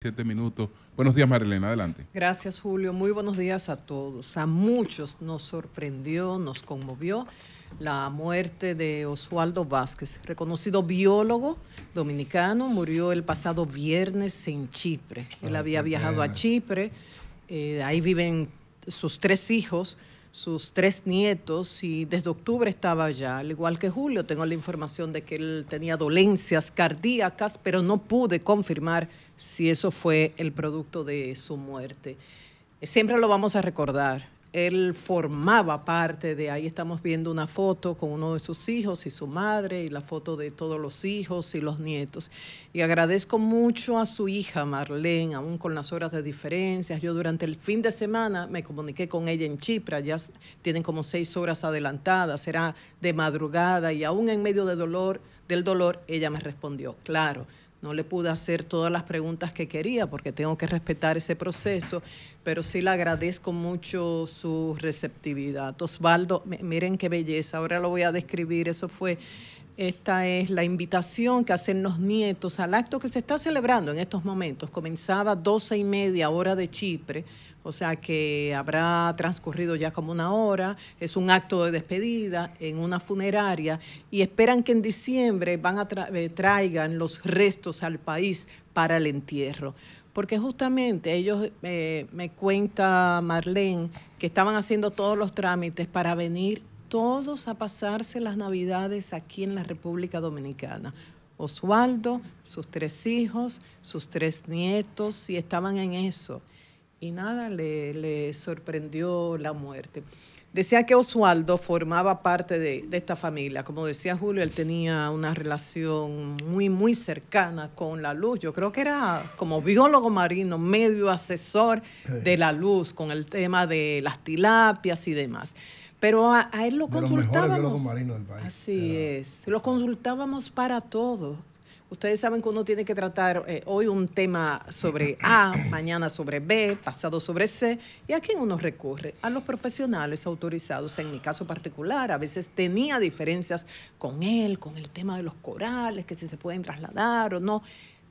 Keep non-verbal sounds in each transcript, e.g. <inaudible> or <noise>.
Siete minutos. Buenos días, Marilena, adelante. Gracias, Julio. Muy buenos días a todos. A muchos nos sorprendió, nos conmovió la muerte de Oswaldo Vázquez, reconocido biólogo dominicano. Murió el pasado viernes en Chipre. Él ah, había viajado a Chipre. Eh, ahí viven sus tres hijos sus tres nietos y desde octubre estaba allá, al igual que Julio, tengo la información de que él tenía dolencias cardíacas, pero no pude confirmar si eso fue el producto de su muerte. Siempre lo vamos a recordar. Él formaba parte de, ahí estamos viendo una foto con uno de sus hijos y su madre y la foto de todos los hijos y los nietos. Y agradezco mucho a su hija Marlene, aún con las horas de diferencias. Yo durante el fin de semana me comuniqué con ella en Chipra, ya tienen como seis horas adelantadas, será de madrugada y aún en medio de dolor, del dolor ella me respondió, claro, no le pude hacer todas las preguntas que quería porque tengo que respetar ese proceso, pero sí le agradezco mucho su receptividad. Osvaldo, miren qué belleza, ahora lo voy a describir, eso fue... Esta es la invitación que hacen los nietos al acto que se está celebrando en estos momentos. Comenzaba doce y media hora de Chipre, o sea que habrá transcurrido ya como una hora, es un acto de despedida en una funeraria y esperan que en diciembre van a eh, traigan los restos al país para el entierro. Porque justamente ellos, eh, me cuenta Marlene, que estaban haciendo todos los trámites para venir todos a pasarse las navidades aquí en la República Dominicana. Oswaldo, sus tres hijos, sus tres nietos, y estaban en eso y nada, le, sorprendió la muerte. Decía que Oswaldo formaba parte de, esta familia. Como decía Julio, él tenía una relación muy, muy cercana con la luz. Yo creo que era como biólogo marino, medio asesor de la luz con el tema de las tilapias y demás. Pero a, él lo de consultábamos. del país. Así es. Lo consultábamos para todo. Ustedes saben que uno tiene que tratar eh, hoy un tema sobre A, mañana sobre B, pasado sobre C. ¿Y a quién uno recurre? A los profesionales autorizados. En mi caso particular, a veces tenía diferencias con él, con el tema de los corales, que si se pueden trasladar o no.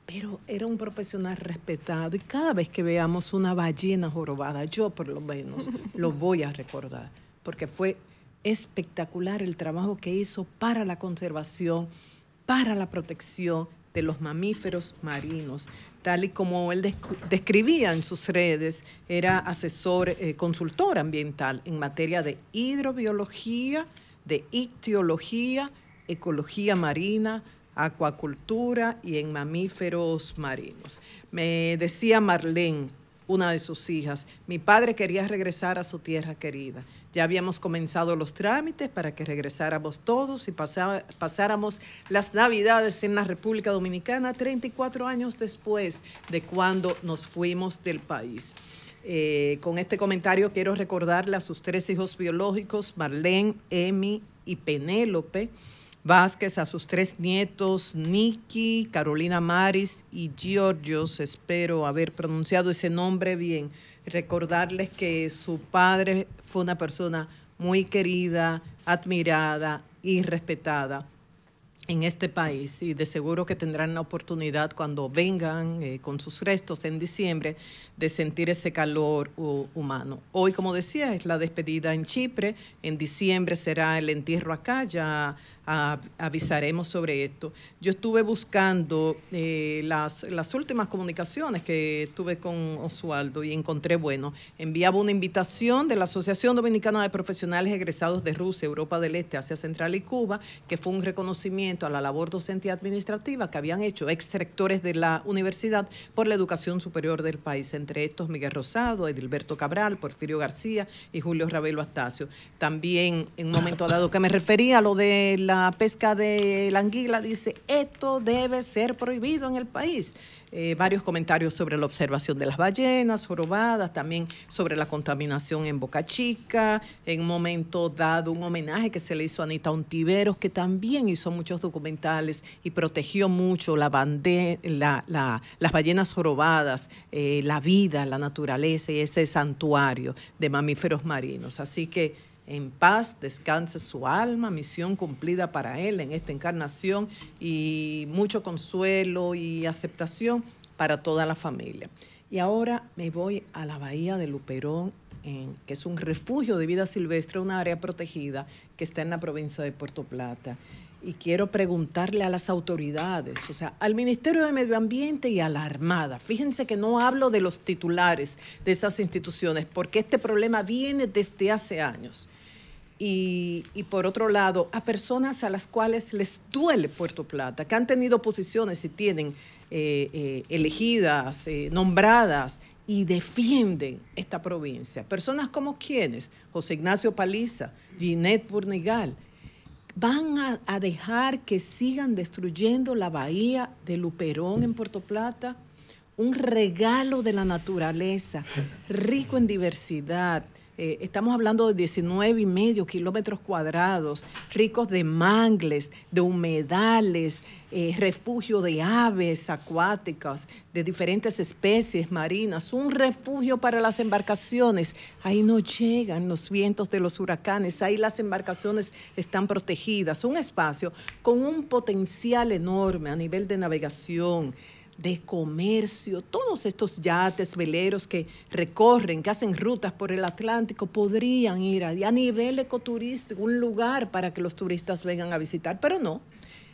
Pero era un profesional respetado y cada vez que veamos una ballena jorobada, yo por lo menos <laughs> lo voy a recordar, porque fue espectacular el trabajo que hizo para la conservación para la protección de los mamíferos marinos. Tal y como él describía en sus redes, era asesor, eh, consultor ambiental en materia de hidrobiología, de ictiología, ecología marina, acuacultura y en mamíferos marinos. Me decía Marlene, una de sus hijas, mi padre quería regresar a su tierra querida. Ya habíamos comenzado los trámites para que regresáramos todos y pasáramos las Navidades en la República Dominicana 34 años después de cuando nos fuimos del país. Eh, con este comentario quiero recordarle a sus tres hijos biológicos, Marlene, Emi y Penélope Vázquez, a sus tres nietos, Nicky, Carolina Maris y Giorgios, espero haber pronunciado ese nombre bien, recordarles que su padre fue una persona muy querida, admirada y respetada en este país y de seguro que tendrán la oportunidad cuando vengan eh, con sus restos en diciembre de sentir ese calor humano. Hoy, como decía, es la despedida en Chipre, en diciembre será el entierro acá, ya avisaremos sobre esto. Yo estuve buscando eh, las, últimas comunicaciones que tuve con Oswaldo y encontré, bueno, enviaba una invitación de la Asociación Dominicana de Profesionales Egresados de Rusia, Europa del Este, Asia Central y Cuba, que fue un reconocimiento a la labor docente y administrativa que habían hecho ex rectores de la universidad por la educación superior del país, entre estos Miguel Rosado, Edilberto Cabral, Porfirio García y Julio Ravelo Astacio. También en un momento dado que me refería a lo de la pesca de la anguila, dice, esto debe ser prohibido en el país. Eh, varios comentarios sobre la observación de las ballenas jorobadas, también sobre la contaminación en Boca Chica, en un momento dado un homenaje que se le hizo a Anita Ontiveros, que también hizo muchos documentales y protegió mucho la, las ballenas jorobadas, eh, la vida, la naturaleza y ese santuario de mamíferos marinos. Así que en paz, descanse su alma, misión cumplida para él en esta encarnación y mucho consuelo y aceptación para toda la familia. Y ahora me voy a la bahía de Luperón, que es un refugio de vida silvestre, una área protegida que está en la provincia de Puerto Plata. Y quiero preguntarle a las autoridades, o sea, al Ministerio de Medio Ambiente y a la Armada. Fíjense que no hablo de los titulares de esas instituciones, porque este problema viene desde hace años y, por otro lado a personas a las cuales les duele Puerto Plata, que han tenido posiciones y tienen eh, eh, elegidas, eh, nombradas y defienden esta provincia. Personas como quienes, José Ignacio Paliza, Ginette Burnigal, van a, a dejar que sigan destruyendo la bahía de Luperón en Puerto Plata, un regalo de la naturaleza, rico en diversidad, eh, estamos hablando de 19 y medio kilómetros cuadrados, ricos de mangles, de humedales, eh, refugio de aves acuáticas, de diferentes especies marinas, un refugio para las embarcaciones. Ahí no llegan los vientos de los huracanes, ahí las embarcaciones están protegidas. Un espacio con un potencial enorme a nivel de navegación de comercio, todos estos yates, veleros que recorren, que hacen rutas por el Atlántico, podrían ir a, nivel ecoturístico, un lugar para que los turistas vengan a visitar, pero no.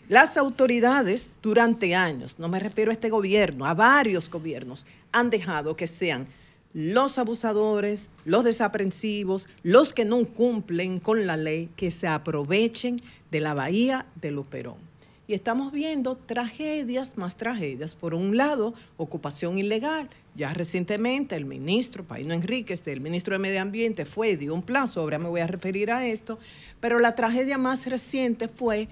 Las autoridades durante años, no me refiero a este gobierno, a varios gobiernos, han dejado que sean los abusadores, los desaprensivos, los que no cumplen con la ley, que se aprovechen de la bahía de Luperón y estamos viendo tragedias más tragedias. Por un lado, ocupación ilegal. Ya recientemente el ministro Paino Enríquez, el ministro de Medio Ambiente, fue y dio un plazo, ahora me voy a referir a esto, pero la tragedia más reciente fue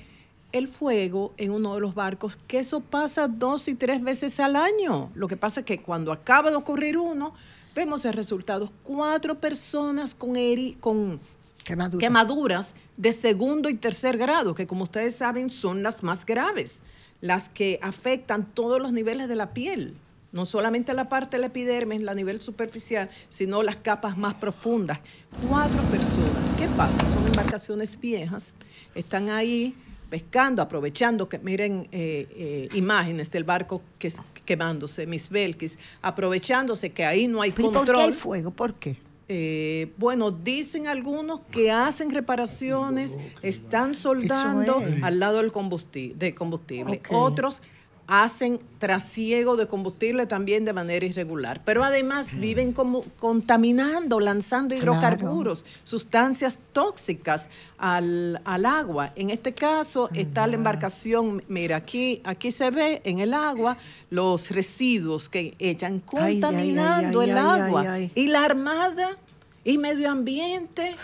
el fuego en uno de los barcos, que eso pasa dos y tres veces al año. Lo que pasa es que cuando acaba de ocurrir uno, vemos el resultado, cuatro personas con, con Quemaduras. de segundo y tercer grado, que como ustedes saben son las más graves, las que afectan todos los niveles de la piel no solamente la parte del epidermis, la nivel superficial, sino las capas más profundas. Cuatro personas, ¿qué pasa? Son embarcaciones viejas, están ahí pescando, aprovechando que miren eh, eh, imágenes del barco que quemándose, mis Belkis, aprovechándose que ahí no hay control. fuego? ¿Por qué? Eh, bueno, dicen algunos que hacen reparaciones, están soldando al lado del combustible, de combustible. otros hacen trasiego de combustible también de manera irregular, pero además viven contaminando, lanzando hidrocarburos, sustancias tóxicas al, agua. En este caso ah, está la embarcación, mira, aquí, aquí se ve en el agua los residuos que echan contaminando el agua. Y la Armada y medio ambiente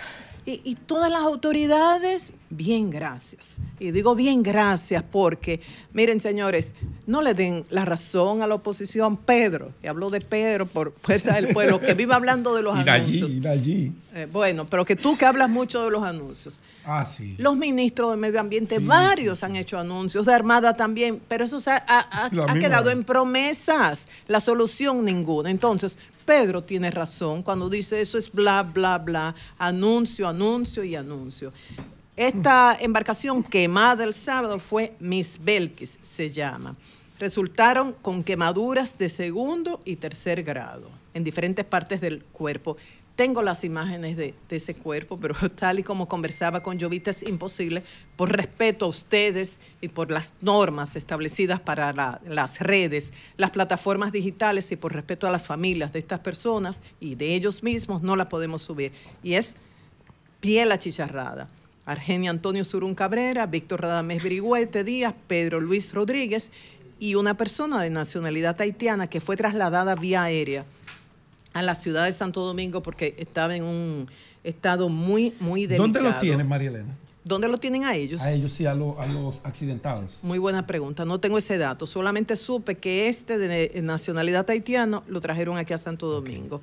y, todas las autoridades Bien, gracias. Y digo bien, gracias porque, miren señores, no le den la razón a la oposición. Pedro, y habló de Pedro por fuerza del pueblo, que vive hablando de los ir <laughs> anuncios. Allí, ir eh, allí. bueno, pero que tú que hablas mucho de los anuncios. Ah, sí. Los ministros de Medio Ambiente, varios han hecho anuncios, de Armada también, pero eso ha, ha quedado en promesas, la solución ninguna. Entonces, Pedro tiene razón cuando dice eso es bla, bla, bla, anuncio, anuncio y anuncio. Esta embarcación quemada el sábado fue Miss Belkis, se llama. Resultaron con quemaduras de segundo y tercer grado en diferentes partes del cuerpo. Tengo las imágenes de, ese cuerpo, pero <laughs> tal y como conversaba con Llovita, es imposible, por respeto a ustedes y por las normas establecidas para las redes, las plataformas digitales y por respeto a las familias de estas personas y de ellos mismos, no la podemos subir. Y es piel achicharrada Argenia Antonio Surún Cabrera, Víctor Radamés Brigüete Díaz, Pedro Luis Rodríguez y una persona de nacionalidad haitiana que fue trasladada vía aérea a la ciudad de Santo Domingo porque estaba en un estado muy, muy delicado. ¿Dónde los tienen, María Elena? ¿Dónde lo tienen a ellos? A ellos sí, a, los accidentados. Muy buena pregunta. No tengo ese dato. Solamente supe que este de nacionalidad haitiana lo trajeron aquí a Santo Domingo.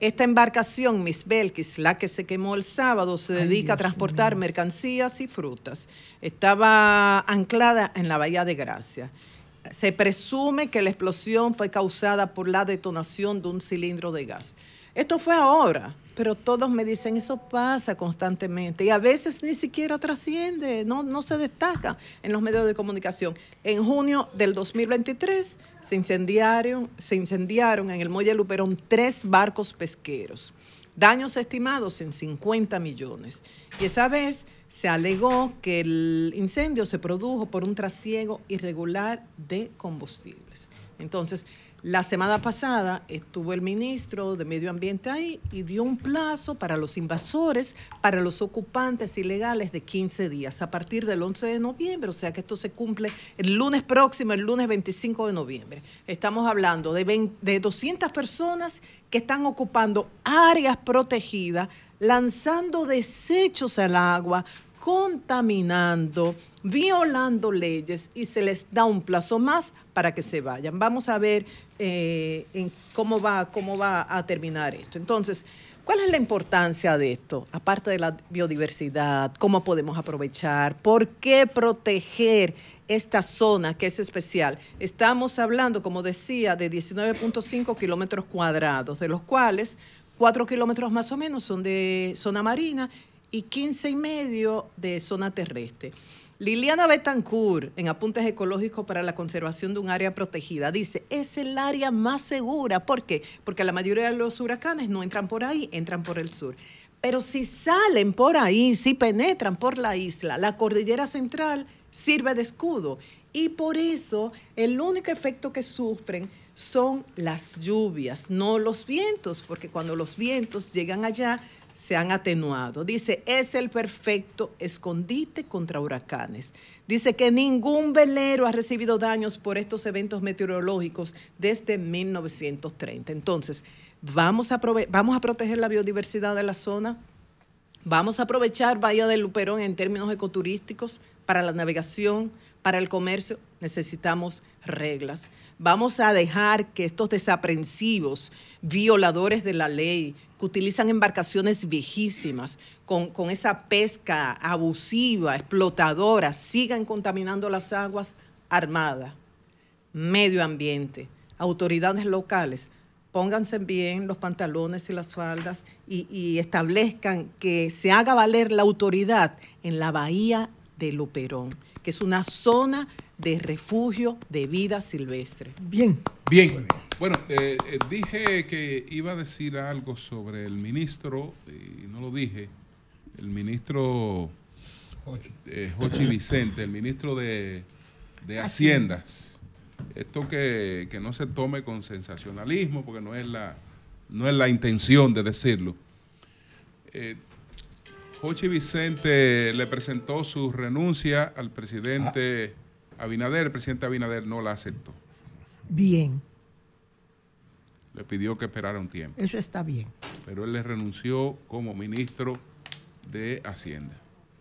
Esta embarcación, Miss Belkis, la que se quemó el sábado, se dedica a transportar mercancías y frutas. Estaba anclada en la Bahía de Gracia se presume que la explosión fue causada por la detonación de un cilindro de gas. Esto fue ahora, pero todos me dicen, eso pasa constantemente y a veces ni siquiera trasciende, no, no se destaca en los medios de comunicación. En junio del 2023 se incendiaron, se incendiaron en el muelle Luperón tres barcos pesqueros, daños estimados en 50 millones. Y esa vez se alegó que el incendio se produjo por un trasiego irregular de combustibles. Entonces, la semana pasada estuvo el ministro de Medio Ambiente ahí y dio un plazo para los invasores, para los ocupantes ilegales de 15 días, a partir del 11 de noviembre, o sea que esto se cumple el lunes próximo, el lunes 25 de noviembre. Estamos hablando de, 200 personas que están ocupando áreas protegidas lanzando desechos al agua, contaminando, violando leyes y se les da un plazo más para que se vayan. Vamos a ver eh, cómo, va, cómo va a terminar esto. Entonces, ¿cuál es la importancia de esto? Aparte de la biodiversidad, ¿cómo podemos aprovechar? ¿Por qué proteger? esta zona que es especial. Estamos hablando, como decía, de 19.5 kilómetros cuadrados, de los cuales 4 kilómetros más o menos son de zona marina y 15 y medio de zona terrestre. Liliana Betancourt, en Apuntes Ecológicos para la Conservación de un Área Protegida, dice, es el área más segura. ¿Por qué? Porque la mayoría de los huracanes no entran por ahí, entran por el sur. Pero si salen por ahí, si penetran por la isla, la cordillera central sirve de escudo. Y por eso el único efecto que sufren son las lluvias, no los vientos, porque cuando los vientos llegan allá, se han atenuado. Dice, es el perfecto escondite contra huracanes. Dice que ningún velero ha recibido daños por estos eventos meteorológicos desde 1930. Entonces, vamos a, vamos a proteger la biodiversidad de la zona. Vamos a aprovechar Bahía del Luperón en términos ecoturísticos para la navegación, para el comercio. Necesitamos reglas. Vamos a dejar que estos desaprensivos violadores de la ley, que utilizan embarcaciones viejísimas, con, esa pesca abusiva, explotadora, sigan contaminando las aguas, Armada, medio ambiente, autoridades locales, pónganse bien los pantalones y las faldas y, establezcan que se haga valer la autoridad en la bahía de Luperón, que es una zona de refugio de vida silvestre. Bien, bien. bien. Bueno, eh, eh, dije que iba a decir algo sobre el ministro, y no lo dije, el ministro Jochi eh, Vicente, el ministro de, ah, Haciendas. Esto que, no se tome con sensacionalismo, porque no es la, no es la intención de decirlo. Eh, Jochi Vicente le presentó su renuncia al presidente ah. Abinader, el presidente Abinader no la aceptó. Bien le pidió que esperara un tiempo. Eso está bien. Pero él le renunció como ministro de Hacienda.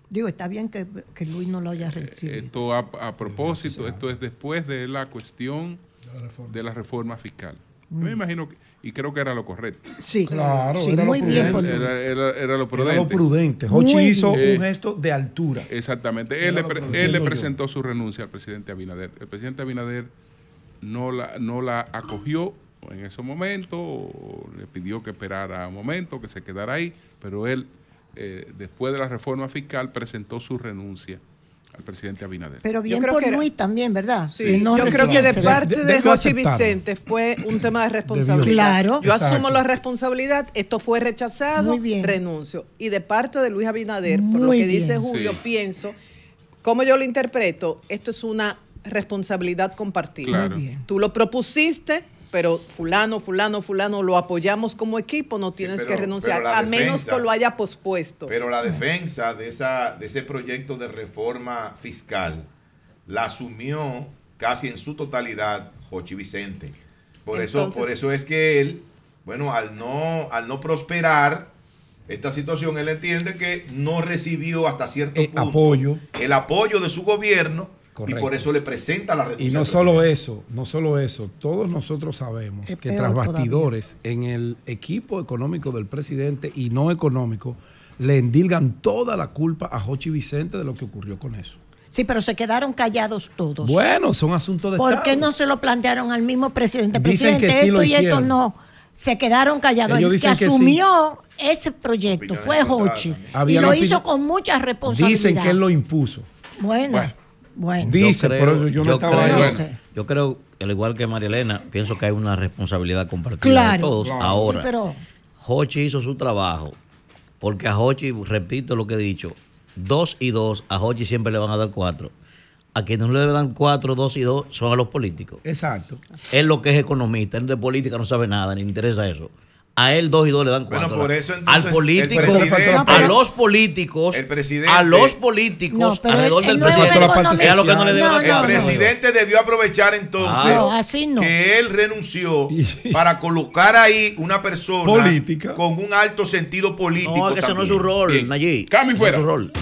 Digo, está bien que, que Luis no lo haya eh, recibido. Esto a, propósito, esto es después de la cuestión de la reforma fiscal. Mm. me imagino y creo que era lo correcto. Sí, claro, muy bien. por Era, lo prudente. hizo un eh, gesto de altura. Exactamente. Él, le, presentó su renuncia al presidente Abinader. El presidente Abinader no la, no la acogió en ese momento, le pidió que esperara un momento, que se quedara ahí, pero él, eh, después de la reforma fiscal, presentó su renuncia al presidente Abinader. Pero bien creo por que Luis también, ¿verdad? yo creo que de parte de, José Vicente fue un tema de responsabilidad. Claro. Yo asumo la responsabilidad, esto fue rechazado, renuncio. Y de parte de Luis Abinader, por lo que dice Julio, pienso, como yo lo interpreto, esto es una responsabilidad compartida. Tú lo propusiste, pero fulano, fulano, fulano, lo apoyamos como equipo, no tienes que renunciar, a menos que lo haya pospuesto. Pero la defensa de, esa, de ese proyecto de reforma fiscal la asumió casi en su totalidad Jochi Vicente. Por, eso, por eso es que él, bueno, al no, al no prosperar esta situación, él entiende que no recibió hasta cierto eh, punto apoyo. el apoyo de su gobierno y por eso le presenta la renuncia. Y no solo eso, no solo eso, todos nosotros sabemos que tras bastidores en el equipo económico del presidente y no económico le endilgan toda la culpa a Jochi Vicente de lo que ocurrió con eso. Sí, pero se quedaron callados todos. Bueno, son asuntos de ¿Por qué no se lo plantearon al mismo presidente? presidente, esto y esto no se quedaron callados. el que asumió ese proyecto fue Jochi. Y lo hizo con mucha responsabilidad. Dicen que él lo impuso. bueno bueno, dice, yo creo, yo, no estaba Yo creo, al igual que María Elena, pienso que hay una responsabilidad compartida de todos. Ahora, sí, pero... Hochi hizo su trabajo, porque a Hochi, repito lo que he dicho, dos y dos, a Hochi siempre le van a dar cuatro. A quienes no le dan cuatro, dos y dos son a los políticos. Exacto. es lo que es economista, él de política no sabe nada, ni interesa eso a él dos y dos le dan cuatro. Bueno, por eso entonces, al político, a los políticos, a los políticos alrededor del presidente. lo que no le el presidente debió aprovechar entonces ah. así que él renunció para colocar ahí una persona Política. con un alto sentido político. No, que ese no es su rol, Nayib. Cami fuera. rol.